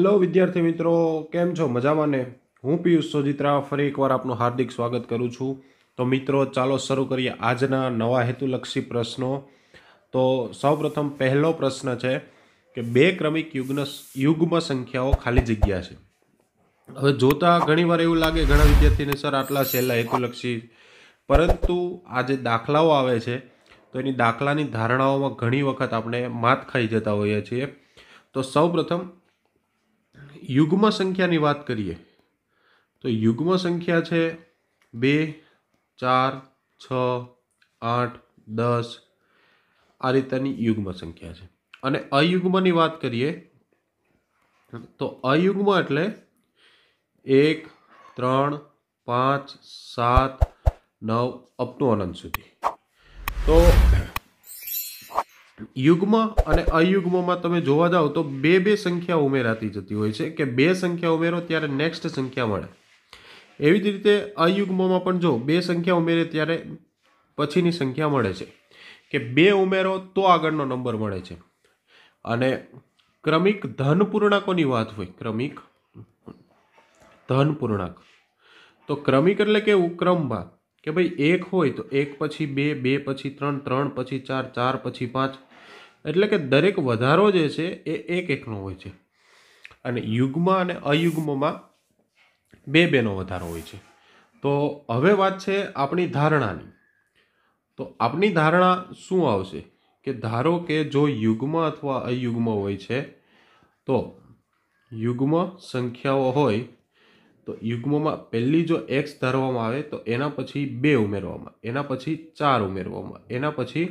hello વિદ્યાર્થી મિત્રો કેમ છો મજામાં ને હું પિયુષ સોજિત્રા ફરી એકવાર આપનું હાર્દિક સ્વાગત કરું છું તો મિત્રો ચાલો શરૂ કરીએ આજના નવા હેતુલક્ષી પ્રશ્નો તો સૌપ્રથમ પહેલો પ્રશ્ન છે કે બે ક્રમિક યુગ્ન યુગ્મ સંખ્યાઓ ખાલી જગ્યા છે હવે જોતા ઘણીવાર એવું લાગે ઘણા વિદ્યાર્થીને સર આટલા સહેલા હેતુલક્ષી પરંતુ આ જે દાખલાઓ આવે છે તો એની દાખલાની ધારણાઓમાં ઘણી વખત આપણે માત ખાઈ જતા હોઈએ છીએ તો સૌપ્રથમ યુગ્મ સંખ્યાની વાત કરીએ તો યુગ્મ સંખ્યા છે બે ચાર છ આઠ દસ આ રીતેની યુગ્મ સંખ્યા છે અને અયુગ્મની વાત કરીએ તો અયુગ્મ એટલે એક ત્રણ પાંચ સાત નવ અપનું અનંત સુધી તો યુગ્મ અને અયુગ્મમાં તમે જોવા જાઓ તો બે બે સંખ્યા ઉમેરાતી જતી હોય છે કે બે સંખ્યા ઉમેરો ત્યારે નેક્સ્ટ સંખ્યા મળે એવી જ રીતે અયુગ્મમાં પણ જો બે સંખ્યા ઉમેરે ત્યારે પછીની સંખ્યા મળે છે કે બે ઉમેરો તો આગળનો નંબર મળે છે અને ક્રમિક ધન પૂર્ણાંકોની વાત હોય ક્રમિક ધન પૂર્ણાંક તો ક્રમિક એટલે કે ક્રમમાં કે ભાઈ એક હોય તો એક પછી બે બે પછી ત્રણ ત્રણ પછી ચાર ચાર પછી પાંચ એટલે કે દરેક વધારો જે છે એ એક એકનો હોય છે અને યુગમાં અને અયુગ્મમાં બે બેનો વધારો હોય છે તો હવે વાત છે આપણી ધારણાની તો આપણી ધારણા શું આવશે કે ધારો કે જો યુગ્મ અથવા અયુગ્મ હોય છે તો યુગ્મ સંખ્યાઓ હોય તો યુગ્મમાં પહેલી જો એક્સ ધારવામાં આવે તો એના પછી બે ઉમેરવામાં એના પછી ચાર ઉમેરવામાં એના પછી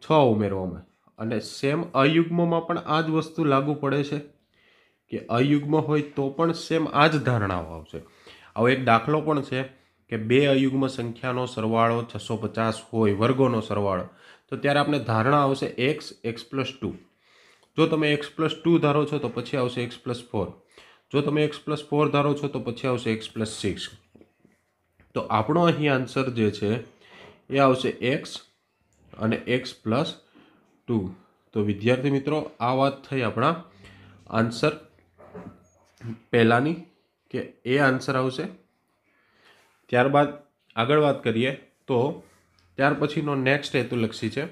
છ ઉમેરવામાં અને સેમ અયુગ્મમાં પણ આ જ વસ્તુ લાગુ પડે છે કે અયુગ્મ હોય તો પણ સેમ આ જ ધારણાઓ આવશે હવે એક દાખલો પણ છે કે બે અયુગ્મ સંખ્યાનો સરવાળો છસો પચાસ હોય વર્ગોનો સરવાળો તો ત્યારે આપણે ધારણા આવશે એક્સ એક્સ પ્લસ ટુ જો તમે એક્સ પ્લસ ટુ ધારો છો તો પછી આવશે એક્સ પ્લસ ફોર જો તમે એક્સ પ્લસ ફોર ધારો છો તો પછી આવશે એક્સ પ્લસ સિક્સ તો આપણો અહીં આન્સર જે છે એ આવશે એક્સ અને એક્સ પ્લસ ટુ તો વિદ્યાર્થી મિત્રો આ વાત થઈ આપણા આન્સર પહેલાંની કે એ આન્સર આવશે ત્યારબાદ આગળ વાત કરીએ તો ત્યાર પછીનો નેક્સ્ટ હેતુલક્ષી છે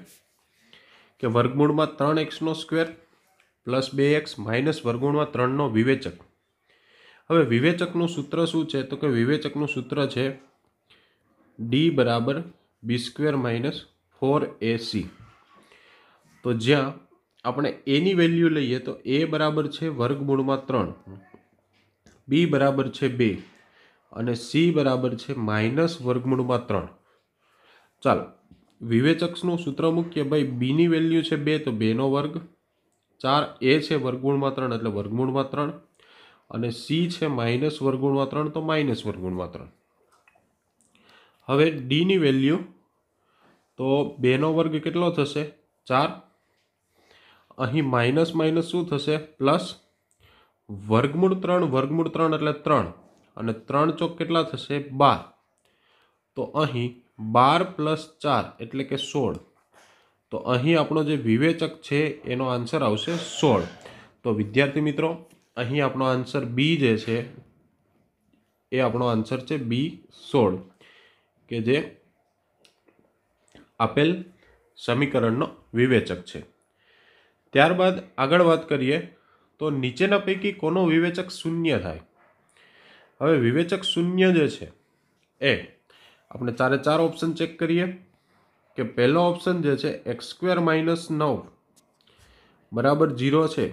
કે વર્ગમૂળમાં ત્રણ એક્સનો સ્ક્વેર પ્લસ બે એક્સ માઇનસ વર્ગમૂળમાં ત્રણનો વિવેચક હવે વિવેચકનું સૂત્ર શું છે તો કે વિવેચકનું સૂત્ર છે ડી બરાબર b square minus four ac તો જ્યાં આપણે એની વેલ્યુ લઈએ તો એ બરાબર છે વર્ગમૂળમાં ત્રણ બી બરાબર છે બે અને સી બરાબર છે માઇનસ વર્ગમૂળમાં ત્રણ ચાલો વિવેચક્ષનું સૂત્ર મૂકીએ ભાઈ બીની વેલ્યુ છે બે તો બેનો વર્ગ ચાર એ છે વર્ગમૂળમાં ત્રણ એટલે વર્ગમૂળમાં ત્રણ અને સી છે માઇનસ વર્ગમૂળમાં ત્રણ તો માઇનસ વર્ગમૂળમાં ત્રણ હવે ડીની વેલ્યુ તો બેનો વર્ગ કેટલો થશે ચાર અહીં માઇનસ માઇનસ શું થશે પ્લસ વર્ગમૂળ ત્રણ વર્ગમૂળ ત્રણ એટલે ત્રણ અને ત્રણ ચોક કેટલા થશે બાર તો અહીં બાર પ્લસ ચાર એટલે કે સોળ તો અહીં આપણો જે વિવેચક છે એનો આન્સર આવશે સોળ તો વિદ્યાર્થી મિત્રો અહીં આપણો આન્સર બી જે છે એ આપણો આન્સર છે બી સોળ કે જે આપેલ સમીકરણનો વિવેચક છે ત્યારબાદ આગળ વાત કરીએ તો નીચેના પૈકી કોનો વિવેચક શૂન્ય થાય હવે વિવેચક શૂન્ય જે છે એ આપણે ચારે ચાર ઓપ્શન ચેક કરીએ કે પહેલો ઓપ્શન જે છે એક્સ સ્ક્વેર માઇનસ નવ બરાબર ઝીરો છે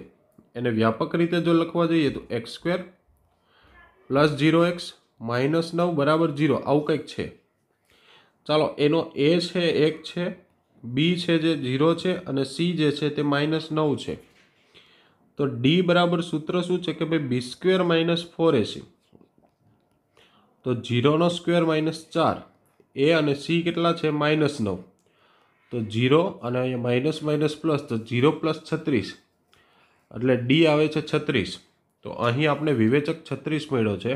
એને વ્યાપક રીતે જો લખવા જઈએ તો x square plus zero x minus નવ બરાબર ઝીરો આવું કંઈક છે ચાલો એનો એ છે એક છે બી છે જે ઝીરો છે અને સી જે છે તે માઇનસ નવ છે તો ડી બરાબર સૂત્ર શું છે કે ભાઈ b square minus four ac તો ઝીરોનો સ્ક્વેર માઇનસ ચાર એ અને સી કેટલા છે માઇનસ નવ તો ઝીરો અને અહીંયા માઇનસ માઇનસ પ્લસ તો ઝીરો પ્લસ છત્રીસ એટલે ડી આવે છે છત્રીસ તો અહીં આપણે વિવેચક છત્રીસ મળ્યો છે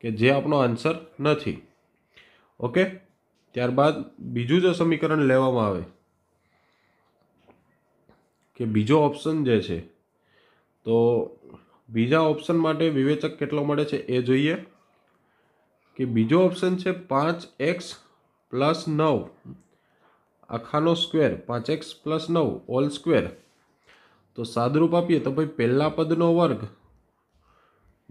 કે જે આપણો આન્સર નથી ઓકે ત્યારબાદ બીજું જો સમીકરણ લેવામાં આવે કે બીજો ઓપ્શન જે છે તો બીજા ઓપ્શન માટે વિવેચક કેટલો મળે છે એ જોઈએ કે બીજો ઓપ્શન છે પાંચ એક્સ પ્લસ નવ આખાનો સ્ક્વેર પાંચ એક્સ પ્લસ નવ ઓલ સ્ક્વેર તો સાદરૂપ આપીએ તો ભાઈ પહેલાં પદનો વર્ગ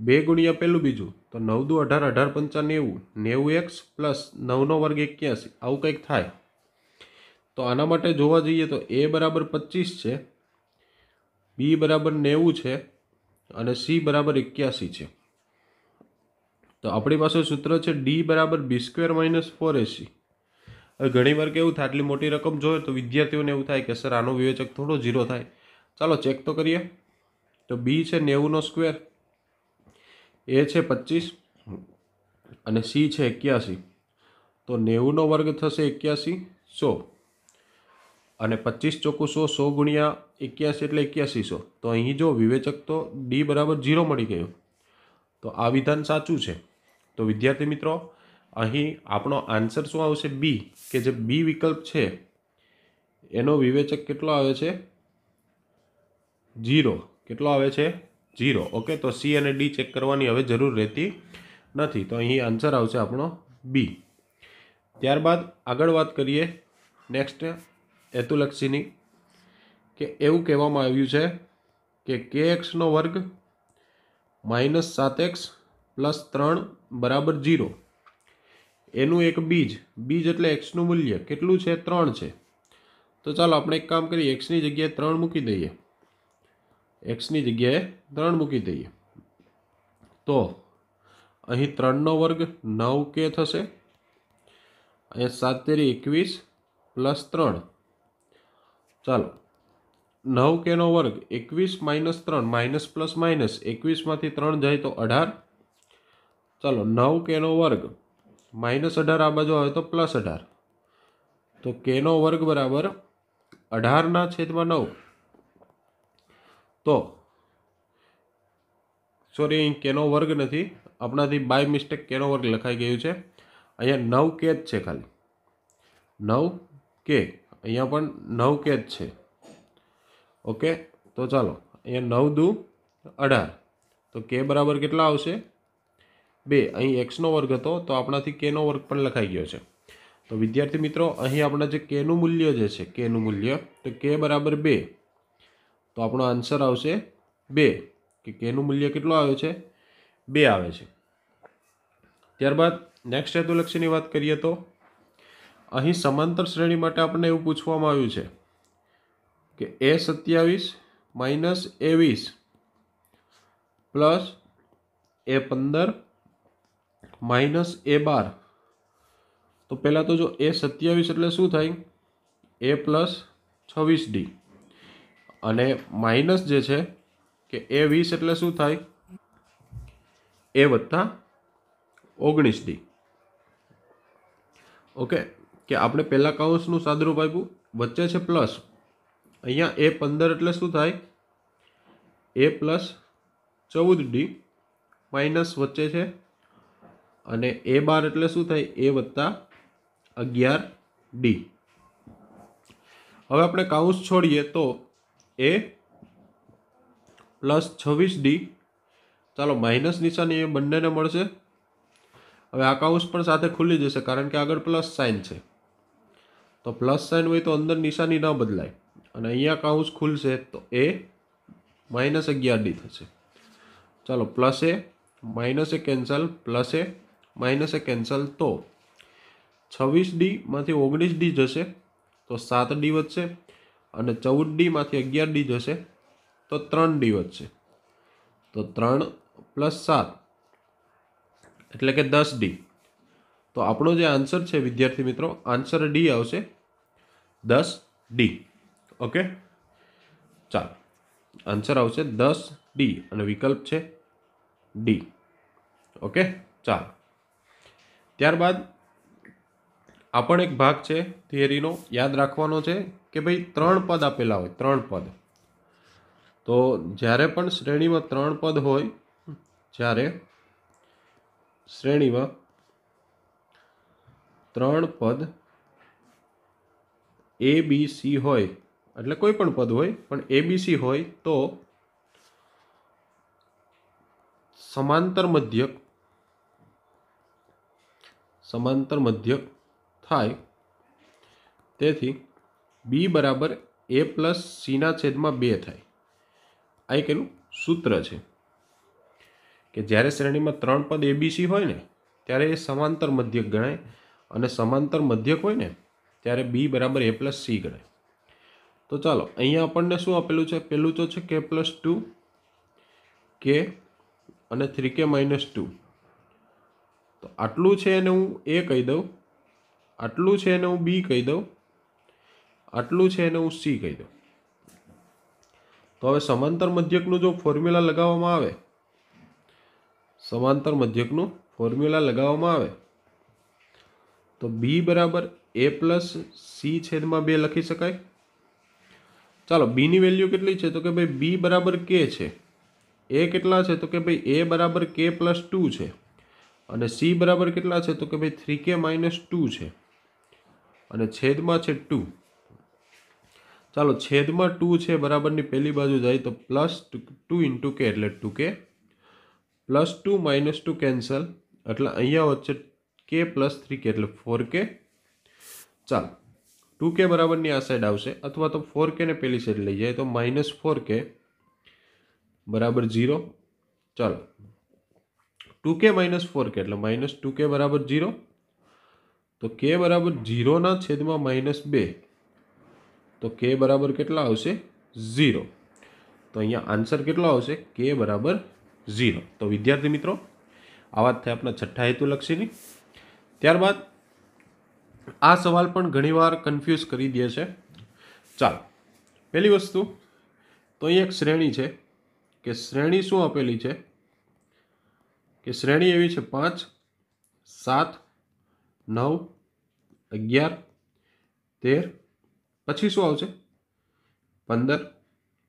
બે ગુણ્યા પહેલું બીજું તો નવ દુ અઢાર અઢાર પંચા નેવું નેવું એક્સ પ્લસ નવનો વર્ગ એક્યાસી આવું કંઈક થાય તો આના માટે જોવા જઈએ તો એ બરાબર પચીસ છે બી બરાબર નેવું છે અને સી બરાબર એક્યાસી છે તો આપણી પાસે સૂત્ર છે ડી બરાબર b square minus four ac હવે ઘણીવાર કેવું થાય આટલી મોટી રકમ જોઈએ તો વિદ્યાર્થીઓને એવું થાય કે સર આનો વિવેચક થોડો ઝીરો થાય ચાલો ચેક તો કરીએ તો બી છે નેવુંનો સ્ક્વેર એ છે પચીસ અને સી છે એક્યાસી તો નેવુંનો વર્ગ થશે એક્યાસી સો અને પચીસ ચોખ્ખું સો સો ગુણ્યા એક્યાસી એટલે એક્યાસી સો તો અહીં જો વિવેચક તો ડી બરાબર ઝીરો મળી ગયો તો આ વિધાન સાચું છે તો વિદ્યાર્થી મિત્રો અહીં આપણો આન્સર શું આવશે બી કે જે બી વિકલ્પ છે એનો વિવેચક કેટલો આવે છે ઝીરો કેટલો આવે છે જીરો ઓકે તો સી અને ડી ચેક કરવાની હવે જરૂર રહેતી નથી તો અહીં આન્સર આવશે આપણો બી ત્યારબાદ આગળ વાત કરીએ નેક્સ્ટ હેતુલક્ષીની કે એવું કહેવામાં આવ્યું છે કે કે એક્સનો વર્ગ માઇનસ સાત એક્સ પ્લસ ત્રણ બરાબર જીરો એનું એક બીજ બીજ એટલે એક્સનું મૂલ્ય કેટલું છે ત્રણ છે તો ચાલો આપણે એક કામ કરીએ એક્સની જગ્યાએ ત્રણ મૂકી દઈએ એક્સની જગ્યાએ ત્રણ મૂકી દઈએ તો અહીં ત્રણનો વર્ગ નવ કે થશે અહીંયા સાત તેરી એકવીસ પ્લસ ત્રણ ચાલો નવ કેનો વર્ગ એકવીસ માઇનસ ત્રણ માઇનસ પ્લસ માઇનસ એકવીસમાંથી ત્રણ જાય તો અઢાર ચાલો નવ કેનો વર્ગ માઇનસ અઢાર આ બાજુ આવે તો પ્લસ અઢાર તો કેનો વર્ગ બરાબર અઢારના છેદમાં નવ તો સોરી અહીં કેનો વર્ગ નથી આપણાથી બાય મિસ્ટેક કેનો વર્ગ લખાઈ ગયું છે અહીંયા નવ કે જ છે ખાલી નવ કે અહીંયા પણ નવ કે જ છે ઓકે તો ચાલો અહીંયા નવ દુ અઢાર તો કે બરાબર કેટલા આવશે બે અહીં એક્સનો વર્ગ હતો તો આપણાથી કેનો વર્ગ પણ લખાઈ ગયો છે તો વિદ્યાર્થી મિત્રો અહીં આપણા જે કેનું મૂલ્ય જે છે કેનું મૂલ્ય તો કે બરાબર બે તો આપણો આન્સર આવશે બે કે કેનું મૂલ્ય કેટલું આવે છે બે આવે છે ત્યારબાદ નેક્સ્ટ હેતુલક્ષીની વાત કરીએ તો અહીં સમાંતર શ્રેણી માટે આપણને એવું પૂછવામાં આવ્યું છે કે એ સત્યાવીસ માઇનસ એ વીસ પ્લસ એ પંદર માઇનસ એ બાર તો પહેલાં તો જો એ સત્યાવીસ એટલે શું થાય એ પ્લસ છવ્વીસ ડી અને માઇનસ જે છે કે એ વીસ એટલે શું થાય એ વત્તા ઓગણીસ ડી ઓકે કે આપણે પહેલાં કૌંસનું સાદરૂપ આપ્યું વચ્ચે છે પ્લસ અહીંયા એ પંદર એટલે શું થાય એ પ્લસ ચૌદ ડી માઇનસ વચ્ચે છે અને એ બાર એટલે શું થાય એ વત્તા અગિયાર ડી હવે આપણે કાઉન્સ છોડીએ તો એ પ્લસ છવ્વીસ ડી ચાલો માઇનસ નિશાની એ બંનેને મળશે હવે આ કાઉસ પણ સાથે ખુલી જશે કારણ કે આગળ પ્લસ સાઇન છે તો પ્લસ સાઇન હોય તો અંદર નિશાની ન બદલાય અને અહીંયા કાઉસ ખુલશે તો એ માઇનસ અગિયાર ડી થશે ચાલો plus a minus a cancel plus a minus a cancel તો છવ્વીસ ડીમાંથી ઓગણીસ ડી જશે તો સાત ડી વધશે અને ચૌદ ડીમાંથી અગિયાર ડી જશે તો ત્રણ ડી વધશે તો ત્રણ પ્લસ સાત એટલે કે દસ ડી તો આપણો જે આન્સર છે વિદ્યાર્થી મિત્રો આન્સર ડી આવશે દસ ડી ઓકે ચાલો આન્સર આવશે દસ ડી અને વિકલ્પ છે ડી ઓકે ચાલો ત્યારબાદ આ પણ એક ભાગ છે થિયરીનો યાદ રાખવાનો છે કે ભાઈ ત્રણ પદ આપેલા હોય ત્રણ પદ તો જ્યારે પણ શ્રેણીમાં ત્રણ પદ હોય જ્યારે શ્રેણીમાં ત્રણ પદ એ બી સી હોય એટલે કોઈ પણ પદ હોય પણ એ બી સી હોય તો સમાંતર મધ્યક સમાંતર મધ્યક થાય તેથી બી બરાબર એ પ્લસ સીના છેદમાં બે થાય આ એક એનું સૂત્ર છે કે જ્યારે શ્રેણીમાં ત્રણ પદ એબીસી હોય ને ત્યારે એ સમાંતર મધ્યક ગણાય અને સમાંતર મધ્યક હોય ને ત્યારે બી બરાબર એ પ્લસ સી ગણાય તો ચાલો અહીંયા આપણને શું આપેલું છે પહેલું તો છે કે પ્લસ ટુ કે અને થ્રી કે માઇનસ ટુ તો આટલું છે એને હું એ કહી દઉં આટલું છે એને હું બી કહી દઉં આટલું છે એને હું સી કહી દઉં તો હવે સમાંતર મધ્યકનું જો ફોર્મ્યુલા લગાવવામાં આવે સમાંતર મધ્યકનું ફોર્મ્યુલા લગાવવામાં આવે તો બી બરાબર એ પ્લસ સી છેદમાં બે લખી શકાય ચાલો બીની વેલ્યુ કેટલી છે તો કે ભાઈ બી બરાબર કે છે એ કેટલા છે તો કે ભાઈ એ બરાબર કે પ્લસ ટુ છે અને સી બરાબર કેટલા છે તો કે ભાઈ થ્રી કે માઇનસ ટુ છે અને છેદમાં છે ટુ ચાલો છેદમાં ટુ છે બરાબરની પહેલી બાજુ જાય તો પ્લસ ટુ ઇન્ટુ કે એટલે ટુ કે plus two minus two cancel એટલે અહીંયા વચ્ચે કે પ્લસ થ્રી કે એટલે ફોર કે ચાલો ટુ કે બરાબરની આ સાઈડ આવશે અથવા તો ફોર કે ને પેલી સાઈડ લઈ જાય તો માઇનસ ફોર કે બરાબર ઝીરો ચાલો ટુ કે માઇનસ ફોર કે એટલે માઇનસ ટુ કે બરાબર ઝીરો તો કે બરાબર ઝીરોના છેદમાં માઇનસ બે તો કે બરાબર કેટલા આવશે ઝીરો તો અહીંયા આન્સર કેટલો આવશે કે બરાબર ઝીરો તો વિદ્યાર્થી મિત્રો આ વાત થઈ આપણા છઠ્ઠા હેતુલક્ષીની ત્યારબાદ આ સવાલ પણ ઘણીવાર કન્ફ્યુઝ કરી દે છે ચાલો પહેલી વસ્તુ તો અહીં એક શ્રેણી છે કે શ્રેણી શું આપેલી છે કે શ્રેણી એવી છે પાંચ સાત નવ અગિયાર તેર પછી શું આવશે પંદર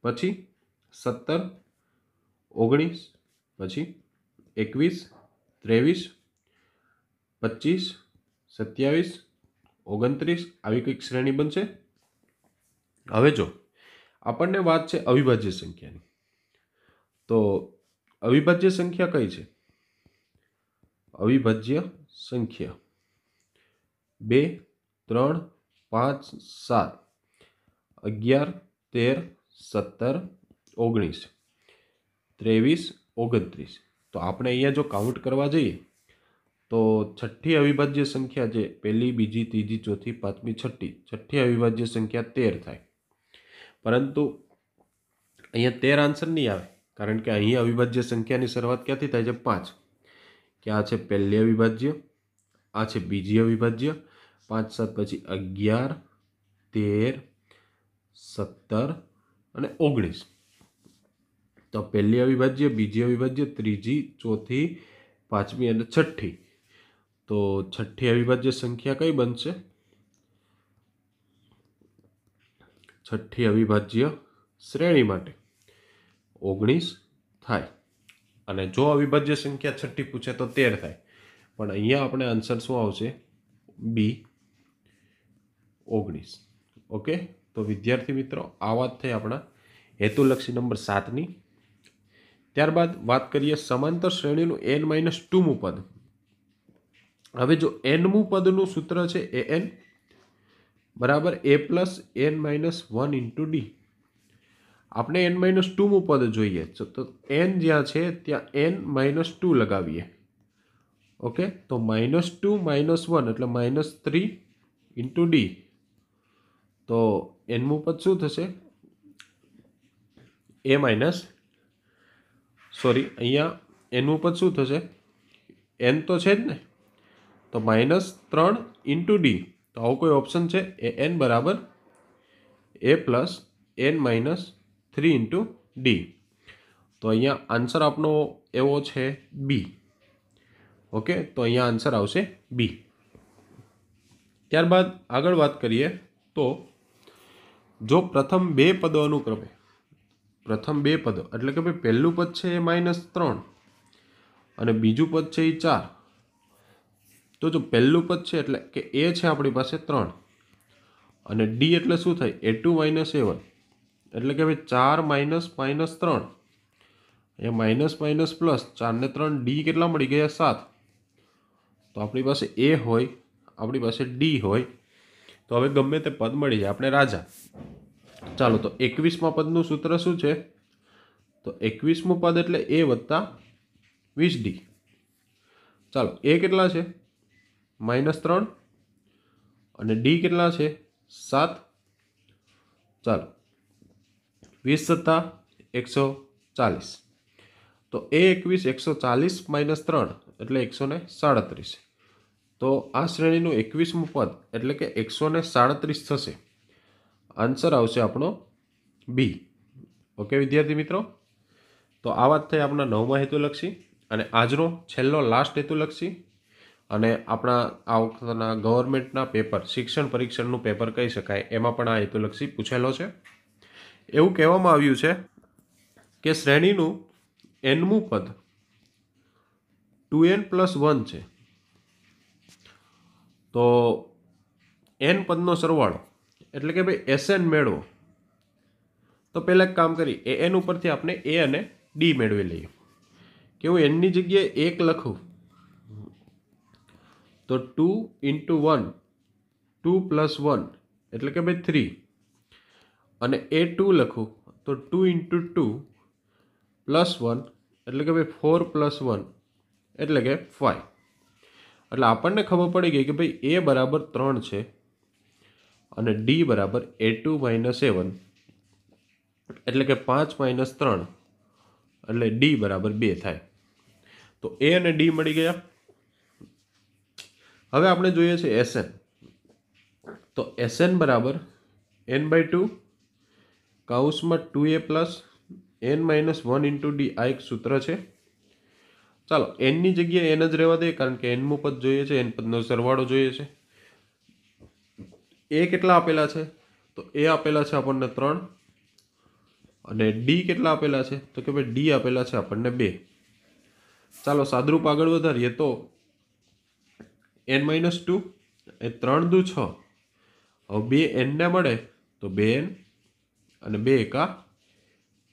પછી સત્તર ઓગણીસ પછી એકવીસ ત્રેવીસ પચીસ સત્યાવીસ ઓગણત્રીસ આવી કંઈક શ્રેણી બનશે હવે જો આપણને વાત છે અવિભાજ્ય સંખ્યાની તો અવિભાજ્ય સંખ્યા કઈ છે અવિભાજ્ય સંખ્યા બે ત્રણ પાંચ સાત तेर सत्तर ओगनीस तेवीस ओगतरीस तो आप अँ जो काउंट करवा जाइए तो छठी अविभाज्य संख्या जे पहली बीजी तीज चौथी पांचमी छठी छठी अविभाज्य संख्या तेर थाय परंतु अँतेर आंसर नहीं आए कारण के अँ अविभाज्य संख्या की शुरुआत क्या थी थे पांच क्या है पहली अविभाज्य आज बीजी अविभाज्य पांच सात पची अगियार સત્તર અને ઓગણીસ તો પહેલી અવિભાજ્ય બીજી અવિભાજ્ય ત્રીજી ચોથી પાંચમી અને છઠ્ઠી તો છઠ્ઠી અવિભાજ્ય સંખ્યા કઈ બનશે છઠ્ઠી અવિભાજ્ય શ્રેણી માટે ઓગણીસ થાય અને જો અવિભાજ્ય સંખ્યા છઠ્ઠી પૂછે તો તેર થાય પણ અહીંયા આપણે આન્સર શું આવશે બી ઓગણીસ ઓકે તો વિદ્યાર્થી મિત્રો આ વાત થઈ આપણા હેતુલક્ષી નંબર સાતની ત્યારબાદ વાત કરીએ સમાંતર શ્રેણીનું એન માઇનસ ટુમું પદ હવે જો એનમું પદનું સૂત્ર છે એ એન બરાબર a plus n minus one into d આપણે એન માઇનસ ટુમું પદ જોઈએ તો એન જ્યાં છે ત્યાં એન માઇનસ ટુ લગાવીએ ઓકે તો માઇનસ ટુ માઇનસ વન એટલે માઇનસ થ્રી ઇન્ટુ ડી તો એનમું પદ શું થશે એ માઇનસ સોરી અહીંયા એનમું પદ શું થશે એન તો છે જ ને તો માઇનસ ત્રણ ઇન્ટુ ડી તો આવું કોઈ ઓપ્શન છે એ એન બરાબર a plus n minus three into d તો અહીંયા આન્સર આપનો એવો છે બી ઓકે તો અહીંયા આન્સર આવશે બી ત્યારબાદ આગળ વાત કરીએ તો જો પ્રથમ બે પદો અનુક્રમે પ્રથમ બે પદો એટલે કે ભાઈ પહેલું પદ છે એ માઇનસ ત્રણ અને બીજું પદ છે એ ચાર તો જો પહેલું પદ છે એટલે કે એ છે આપણી પાસે ત્રણ અને ડી એટલે શું થાય a two minus a one એટલે કે ભાઈ ચાર માઇનસ માઇનસ ત્રણ એ માઇનસ માઇનસ પ્લસ ચારને ત્રણ ડી કેટલા મળી ગયા સાત તો આપણી પાસે એ હોય આપણી પાસે ડી હોય તો હવે ગમે તે પદ મળી જાય આપણે રાજા ચાલો તો એકવીસમાં પદનું સૂત્ર શું છે તો એકવીસમું પદ એટલે એ વત્તા વીસ ડી ચાલો એ કેટલા છે માઇનસ ત્રણ અને ડી કેટલા છે સાત ચાલો વીસ સત્તા એકસો ચાલીસ તો એ એકવીસ એકસો ચાલીસ માઇનસ ત્રણ એટલે એકસો ને સાડત્રીસ તો આ શ્રેણીનું એકવીસમું પદ એટલે કે એકસો ને સાડત્રીસ થશે આન્સર આવશે આપણો બી ઓકે વિદ્યાર્થી મિત્રો તો આ વાત થઈ આપણા નવમા હેતુલક્ષી અને આજનો છેલ્લો લાસ્ટ હેતુલક્ષી અને આપણા આ વખતના ગવર્મેન્ટના પેપર શિક્ષણ પરીક્ષણનું પેપર કહી શકાય એમાં પણ આ હેતુલક્ષી પૂછેલો છે એવું કહેવામાં આવ્યું છે કે શ્રેણીનું એનમું પદ ટુ એન પ્લસ વન છે તો એન પદનો સરવાળો એટલે કે ભાઈ એસએન મેળવો તો પહેલાં એક કામ કરી એ એન ઉપરથી આપણે એ અને ડી મેળવી લઈએ કે હું એનની જગ્યાએ એક લખું તો two into one two plus one એટલે કે ભાઈ થ્રી અને એ ટુ લખું તો two into two plus one એટલે કે ભાઈ ફોર પ્લસ વન એટલે કે ફાઇવ એટલે આપણને ખબર પડી ગઈ કે ભાઈ એ બરાબર ત્રણ છે અને ડી બરાબર એ ટુ માઇનસ સેવન એટલે કે પાંચ માઇનસ ત્રણ એટલે ડી બરાબર બે થાય તો એ અને ડી મળી ગયા હવે આપણે જોઈએ છે એસએન તો એસએન બરાબર એન બાય ટુ કાઉસમાં two a plus n minus one into d આ એક સૂત્ર છે ચાલો એનની જગ્યાએ એન જ રહેવા દે કારણ કે એનમું પદ જોઈએ છે એન પદનો સરવાળો જોઈએ છે એ કેટલા આપેલા છે તો એ આપેલા છે આપણને ત્રણ અને ડી કેટલા આપેલા છે તો કે ભાઈ ડી આપેલા છે આપણને બે ચાલો સાદરૂપ આગળ વધારીએ તો એન માઇનસ ટુ એ ત્રણ દુ છ હવે બે એનને મળે તો બે એન અને બે એકા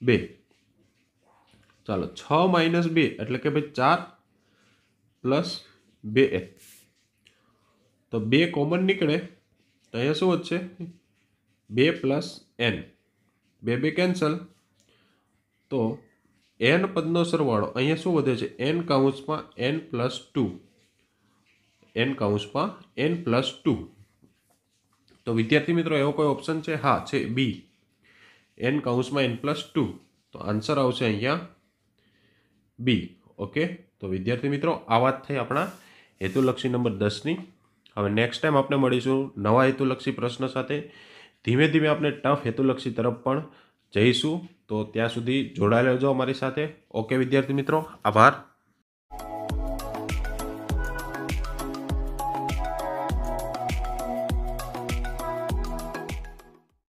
બે ચાલો છ માઇનસ બે એટલે કે ભાઈ ચાર પ્લસ બે એ તો બે કોમન નીકળે તો અહીંયા શું વધશે બે પ્લસ એન બે બે કેન્સલ તો એન પદનો સરવાળો અહીંયા શું વધે છે એન કાઉન્સમાં એન પ્લસ ટુ એન કાઉન્સમાં એન પ્લસ ટુ તો વિદ્યાર્થી મિત્રો એવો કોઈ ઓપ્શન છે હા છે બી એન કાઉન્સમાં એન પ્લસ ટુ તો આન્સર આવશે અહીંયા બી ઓકે તો વિદ્યાર્થી મિત્રો આ વાત થઈ આપણા હેતુલક્ષી નંબર દસની હવે નેક્સ્ટ ટાઈમ આપણે મળીશું નવા હેતુલક્ષી પ્રશ્ન સાથે ધીમે ધીમે આપણે ટફ હેતુલક્ષી તરફ પણ જઈશું તો ત્યાં સુધી જોડાયેલા જો અમારી સાથે ઓકે વિદ્યાર્થી મિત્રો આભાર